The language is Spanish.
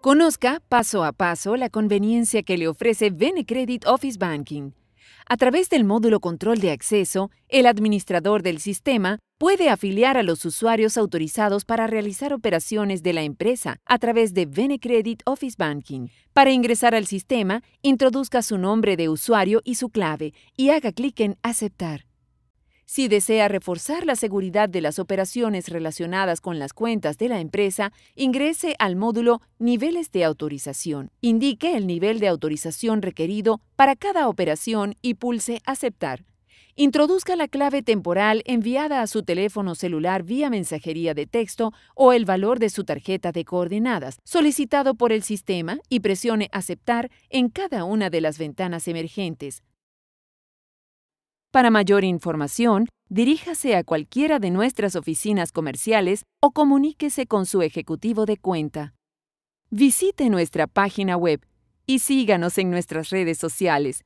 Conozca paso a paso la conveniencia que le ofrece VeneCredit Office Banking. A través del módulo Control de Acceso, el administrador del sistema puede afiliar a los usuarios autorizados para realizar operaciones de la empresa a través de VeneCredit Office Banking. Para ingresar al sistema, introduzca su nombre de usuario y su clave y haga clic en Aceptar. Si desea reforzar la seguridad de las operaciones relacionadas con las cuentas de la empresa, ingrese al módulo Niveles de autorización. Indique el nivel de autorización requerido para cada operación y pulse Aceptar. Introduzca la clave temporal enviada a su teléfono celular vía mensajería de texto o el valor de su tarjeta de coordenadas solicitado por el sistema y presione Aceptar en cada una de las ventanas emergentes. Para mayor información, diríjase a cualquiera de nuestras oficinas comerciales o comuníquese con su ejecutivo de cuenta. Visite nuestra página web y síganos en nuestras redes sociales